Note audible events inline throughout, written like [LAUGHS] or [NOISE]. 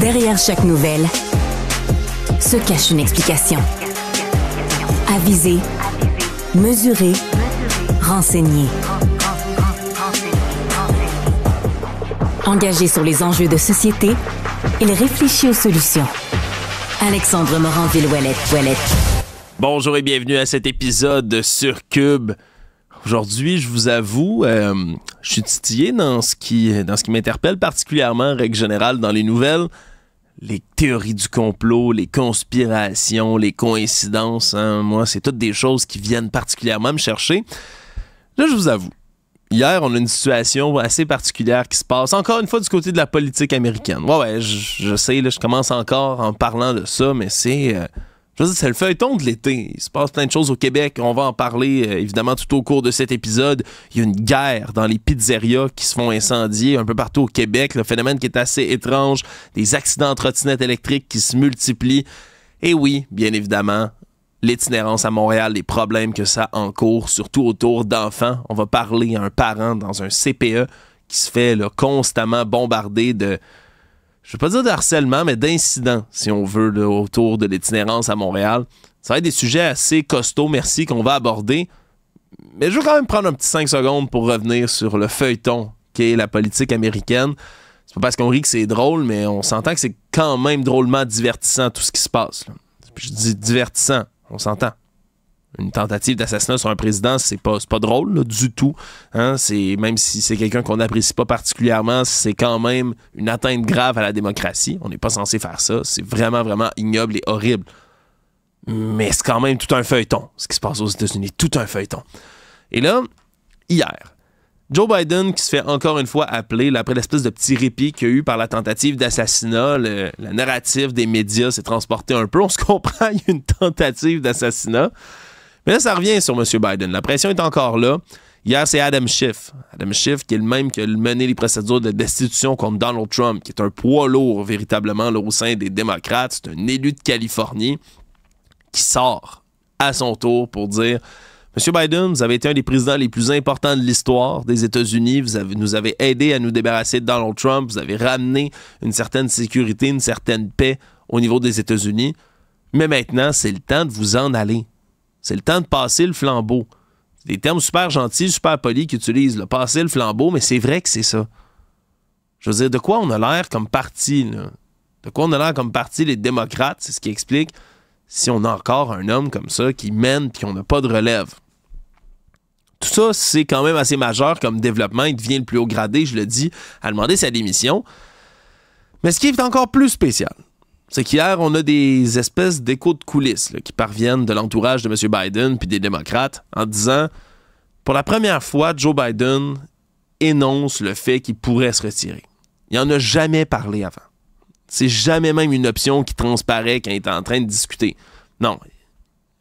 Derrière chaque nouvelle se cache une explication. Aviser, mesurer, renseigner. Engagé sur les enjeux de société, il réfléchit aux solutions. Alexandre morandville ouellette Bonjour et bienvenue à cet épisode de Surcube. Aujourd'hui, je vous avoue, euh, je suis titillé dans ce qui, dans ce qui m'interpelle particulièrement, règle générale, dans les nouvelles les théories du complot, les conspirations, les coïncidences, hein. moi, c'est toutes des choses qui viennent particulièrement me chercher. Là, je vous avoue, hier, on a une situation assez particulière qui se passe, encore une fois, du côté de la politique américaine. Ouais, ouais, je, sais, là, je commence encore en parlant de ça, mais c'est... Euh, je veux dire, c'est le feuilleton de l'été. Il se passe plein de choses au Québec. On va en parler, euh, évidemment, tout au cours de cet épisode. Il y a une guerre dans les pizzerias qui se font incendier un peu partout au Québec. Le phénomène qui est assez étrange. Des accidents de trottinettes électriques qui se multiplient. Et oui, bien évidemment, l'itinérance à Montréal, les problèmes que ça encourt, surtout autour d'enfants. On va parler à un parent dans un CPE qui se fait constamment bombarder de je veux pas dire de harcèlement, mais d'incidents, si on veut, autour de l'itinérance à Montréal. Ça va être des sujets assez costauds, merci, qu'on va aborder. Mais je veux quand même prendre un petit 5 secondes pour revenir sur le feuilleton qu'est la politique américaine. C'est pas parce qu'on rit que c'est drôle, mais on s'entend que c'est quand même drôlement divertissant tout ce qui se passe. Je dis divertissant, on s'entend une tentative d'assassinat sur un président, c'est pas, pas drôle du tout. Hein. C'est, même si c'est quelqu'un qu'on n'apprécie pas particulièrement, c'est quand même une atteinte grave à la démocratie. On n'est pas censé faire ça. C'est vraiment, vraiment ignoble et horrible. Mais c'est quand même tout un feuilleton, ce qui se passe aux États-Unis. Tout un feuilleton. Et là, hier, Joe Biden qui se fait encore une fois appeler, après l'espèce de petit répit qu'il y a eu par la tentative d'assassinat, la narrative des médias s'est transportée un peu. On se [LAUGHS] comprend, il y a une tentative d'assassinat. Mais là, ça revient sur M. Biden. La pression est encore là. Hier, c'est Adam Schiff. Adam Schiff, qui est le même qui a mené les procédures de destitution contre Donald Trump, qui est un poids lourd véritablement au sein des démocrates. C'est un élu de Californie qui sort à son tour pour dire Monsieur Biden, vous avez été un des présidents les plus importants de l'histoire des États-Unis. Vous nous avez aidé à nous débarrasser de Donald Trump. Vous avez ramené une certaine sécurité, une certaine paix au niveau des États-Unis. Mais maintenant, c'est le temps de vous en aller. C'est le temps de passer le flambeau. Des termes super gentils, super polis qu'ils utilisent, le passer le flambeau, mais c'est vrai que c'est ça. Je veux dire, de quoi on a l'air comme parti, là? De quoi on a l'air comme parti, les démocrates, c'est ce qui explique si on a encore un homme comme ça qui mène et qu'on n'a pas de relève. Tout ça, c'est quand même assez majeur comme développement. Il devient le plus haut gradé, je le dis, à demander sa démission. Mais ce qui est encore plus spécial, c'est qu'hier, on a des espèces d'échos de coulisses qui parviennent de l'entourage de M. Biden puis des démocrates en disant pour la première fois, Joe Biden énonce le fait qu'il pourrait se retirer. Il n'en a jamais parlé avant. C'est jamais même une option qui transparaît quand il est en train de discuter. Non.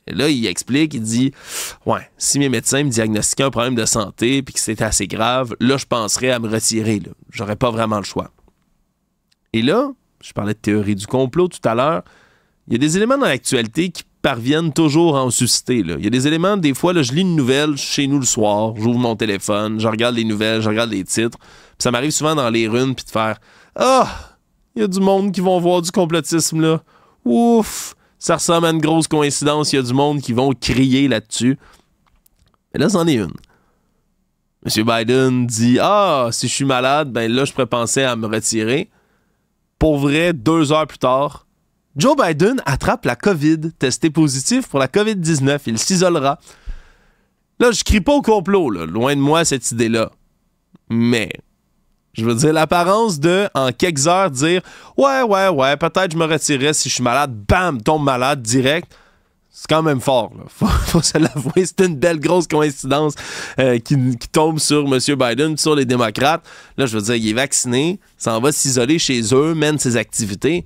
là, il explique, il dit Ouais, si mes médecins me diagnostiquaient un problème de santé puis que c'était assez grave, là, je penserais à me retirer. J'aurais pas vraiment le choix. Et là, je parlais de théorie du complot tout à l'heure, il y a des éléments dans l'actualité qui parviennent toujours à en susciter. Il y a des éléments, des fois, là, je lis une nouvelle chez nous le soir, j'ouvre mon téléphone, je regarde les nouvelles, je regarde les titres. Puis ça m'arrive souvent dans les runes, puis de faire Ah, il y a du monde qui vont voir du complotisme là. Ouf, ça ressemble à une grosse coïncidence, il y a du monde qui vont crier là-dessus. Mais là, c'en est une. M. Biden dit Ah, si je suis malade, ben là, je pourrais penser à me retirer. Pour vrai, deux heures plus tard, Joe Biden attrape la COVID, testé positif pour la COVID-19. Il s'isolera. Là, je crie pas au complot, loin de moi cette idée-là. Mais, je veux dire, l'apparence de, en quelques heures, dire Ouais, ouais, ouais, peut-être je me retirerai si je suis malade, bam, tombe malade direct. C'est quand même fort, là. [LAUGHS] Faut, se l'avouer. C'est une belle grosse coïncidence euh, qui, tombe sur M. Biden, sur les démocrates. Là, je veux dire, il est vacciné, s'en va s'isoler chez eux, mène ses activités.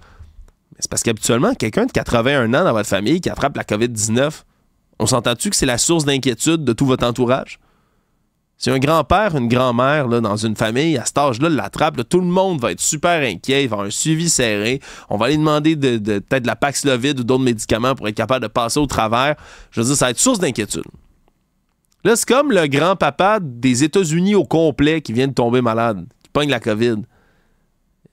Mais c'est parce qu'habituellement, quelqu'un de 81 ans dans votre famille qui attrape la COVID-19, on s'entend-tu que c'est la source d'inquiétude de tout votre entourage? Si un grand-père, une grand-mère dans une famille, à cet âge-là, l'attrape, tout le monde va être super inquiet, il va avoir un suivi serré. On va aller demander de, peut-être de la Paxlovid ou d'autres médicaments pour être capable de passer au travers. Je veux dire, ça va être source d'inquiétude. Là, c'est comme le grand-papa des États-Unis au complet qui vient de tomber malade, qui pogne la COVID.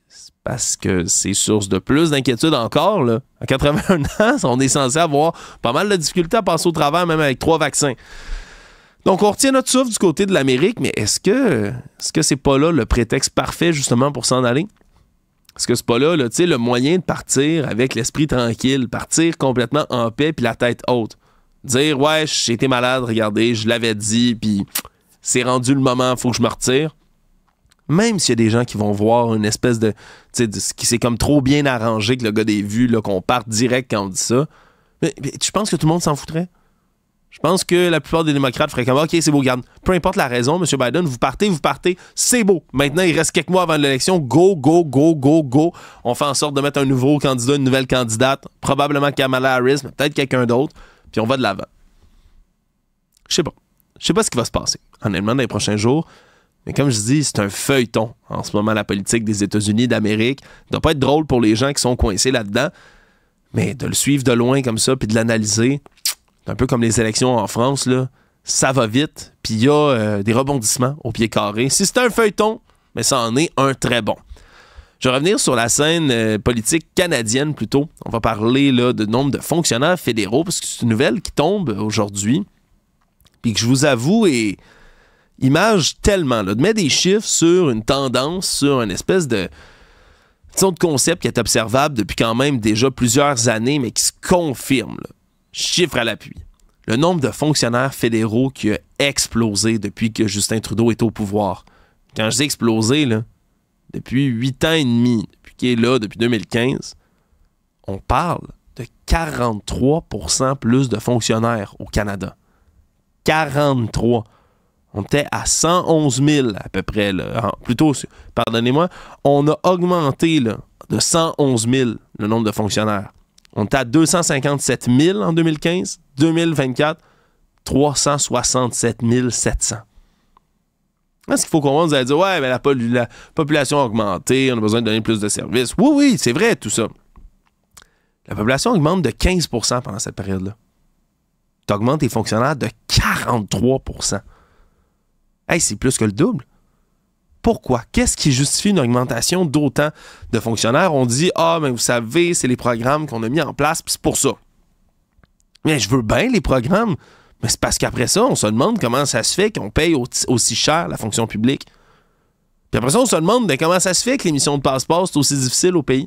C'est parce que c'est source de plus d'inquiétude encore. À 81 ans, [LAUGHS] on est censé avoir pas mal de difficultés à passer au travers, même avec trois vaccins. Donc, on retient notre souffle du côté de l'Amérique, mais est-ce que ce que c'est pas là le prétexte parfait justement pour s'en aller? Est-ce que c'est pas là, le moyen de partir avec l'esprit tranquille, partir complètement en paix puis la tête haute? Dire, ouais, j'étais malade, regardez, je l'avais dit, puis c'est rendu le moment, faut que je me retire. Même s'il y a des gens qui vont voir une espèce de. qui s'est comme trop bien arrangé que le gars des vues, qu'on parte direct quand on dit ça. tu penses que tout le monde s'en foutrait? Je pense que la plupart des démocrates feraient comme OK, c'est beau, garde. Peu importe la raison, M. Biden, vous partez, vous partez, c'est beau. Maintenant, il reste quelques mois avant l'élection. Go, go, go, go, go. On fait en sorte de mettre un nouveau candidat, une nouvelle candidate, probablement Kamala Harris, mais peut-être quelqu'un d'autre, puis on va de l'avant. Je sais pas. Je sais pas ce qui va se passer, honnêtement, dans les prochains jours. Mais comme je dis, c'est un feuilleton en ce moment, la politique des États-Unis, d'Amérique. Ça doit pas être drôle pour les gens qui sont coincés là-dedans. Mais de le suivre de loin comme ça, puis de l'analyser, un peu comme les élections en France, là. Ça va vite, puis il y a euh, des rebondissements au pied carré. Si c'est un feuilleton, mais ben, ça en est un très bon. Je vais revenir sur la scène euh, politique canadienne plutôt. On va parler là, de nombre de fonctionnaires fédéraux, parce que c'est une nouvelle qui tombe aujourd'hui, puis que je vous avoue et image tellement, là, de mettre des chiffres sur une tendance, sur une espèce de, de concept qui est observable depuis quand même déjà plusieurs années, mais qui se confirme. Chiffre à l'appui. Le nombre de fonctionnaires fédéraux qui a explosé depuis que Justin Trudeau est au pouvoir. Quand je dis explosé, là, depuis huit ans et demi, depuis qu'il est là, depuis 2015, on parle de 43 plus de fonctionnaires au Canada. 43. On était à 111 000 à peu près. Plutôt, pardonnez-moi, on a augmenté là, de 111 000 le nombre de fonctionnaires. On est à 257 000 en 2015. 2024, 367 700. est ce qu'il faut qu'on vous à dire, ouais, mais la, population a augmenté, on a besoin de donner plus de services. Oui, oui, c'est vrai, tout ça. La population augmente de 15 pendant cette période-là. Tu augmentes tes fonctionnaires de 43 Hey, c'est plus que le double. Pourquoi? Qu'est-ce qui justifie une augmentation d'autant de fonctionnaires? On dit, ah, mais vous savez, c'est les programmes qu'on a mis en place, puis c'est pour ça. Mais je veux bien les programmes, mais c'est parce qu'après ça, on se demande comment ça se fait qu'on paye aussi cher la fonction publique. Puis après ça, on se demande comment ça se fait que l'émission de passeport, aussi difficile au pays.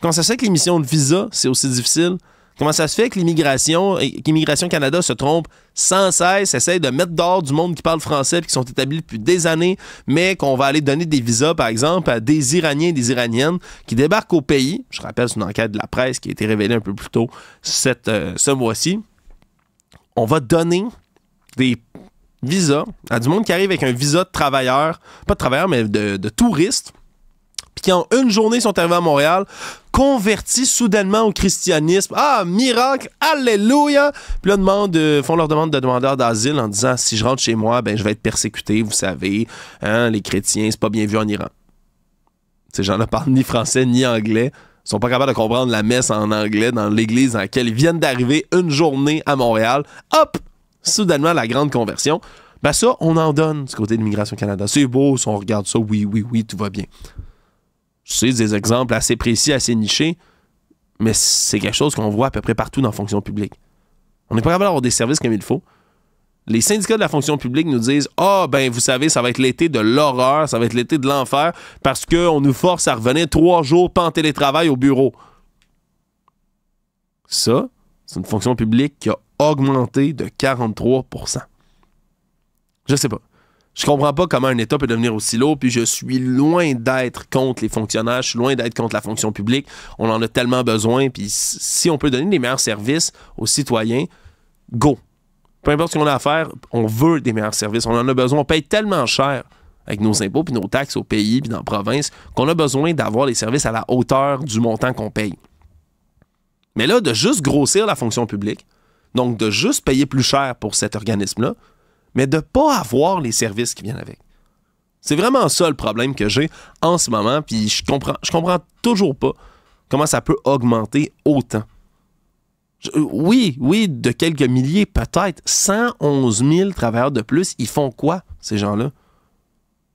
Quand ça se fait que l'émission de visa, c'est aussi difficile. Comment ça se fait que l'immigration, qu'Immigration Canada se trompe sans cesse, essaie de mettre dehors du monde qui parle français et qui sont établis depuis des années, mais qu'on va aller donner des visas, par exemple, à des Iraniens et des Iraniennes qui débarquent au pays. Je rappelle, c'est une enquête de la presse qui a été révélée un peu plus tôt cette, euh, ce mois-ci. On va donner des visas à du monde qui arrive avec un visa de travailleur, pas de travailleur, mais de, de touriste qui en une journée sont arrivés à Montréal, convertis soudainement au christianisme. Ah, miracle, alléluia! Puis là, demande, euh, font leur demande de demandeur d'asile en disant si je rentre chez moi, ben je vais être persécuté, vous savez, hein, les chrétiens, c'est pas bien vu en Iran. Ces gens-là parlent ni français ni anglais. Ils sont pas capables de comprendre la messe en anglais dans l'église dans laquelle ils viennent d'arriver une journée à Montréal. Hop! Soudainement, la grande conversion. Ben ça, on en donne du côté de Migration Canada. C'est beau, si on regarde ça, oui, oui, oui, tout va bien c'est des exemples assez précis, assez nichés, mais c'est quelque chose qu'on voit à peu près partout dans la fonction publique. On n'est pas capable d'avoir des services comme il faut. Les syndicats de la fonction publique nous disent Ah, oh, ben, vous savez, ça va être l'été de l'horreur, ça va être l'été de l'enfer, parce qu'on nous force à revenir trois jours pas en télétravail au bureau. Ça, c'est une fonction publique qui a augmenté de 43 Je ne sais pas. Je comprends pas comment un État peut devenir aussi lourd, puis je suis loin d'être contre les fonctionnaires, je suis loin d'être contre la fonction publique. On en a tellement besoin, puis si on peut donner des meilleurs services aux citoyens, go. Peu importe ce qu'on a à faire, on veut des meilleurs services, on en a besoin. On paye tellement cher avec nos impôts, puis nos taxes au pays, puis dans la province, qu'on a besoin d'avoir les services à la hauteur du montant qu'on paye. Mais là, de juste grossir la fonction publique, donc de juste payer plus cher pour cet organisme-là, mais de ne pas avoir les services qui viennent avec. C'est vraiment ça le problème que j'ai en ce moment, puis je comprends, je comprends toujours pas comment ça peut augmenter autant. oui, oui, de quelques milliers peut-être. 111 000 travailleurs de plus, ils font quoi, ces gens-là?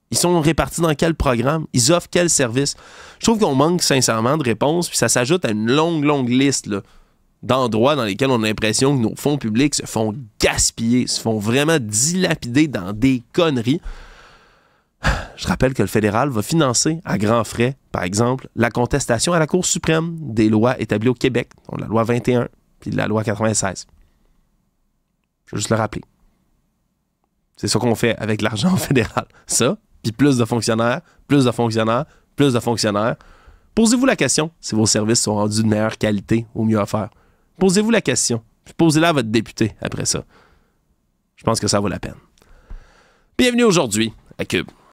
Ils sont répartis dans quel programme? Ils offrent quel service? Je trouve qu'on manque sincèrement de réponses, puis ça s'ajoute à une longue, longue liste là, d'endroits dans lesquels on a l'impression que nos fonds publics se font gaspiller, se font vraiment dilapider dans des conneries. Je rappelle que le fédéral va financer à grands frais, par exemple, la contestation à la Cour suprême des lois établies au Québec, dont la loi 21 puis la loi 96. Je veux juste le rappeler. C'est ce qu'on fait avec l'argent [LAUGHS] fédéral. Ça, puis plus de fonctionnaires, plus de fonctionnaires, plus de fonctionnaires. Posez-vous la question si vos services sont rendus de meilleure qualité ou mieux à faire. Posez-vous la question. posez-la à votre député après ça. Je pense que ça vaut la peine. Bienvenue aujourd'hui à Cube.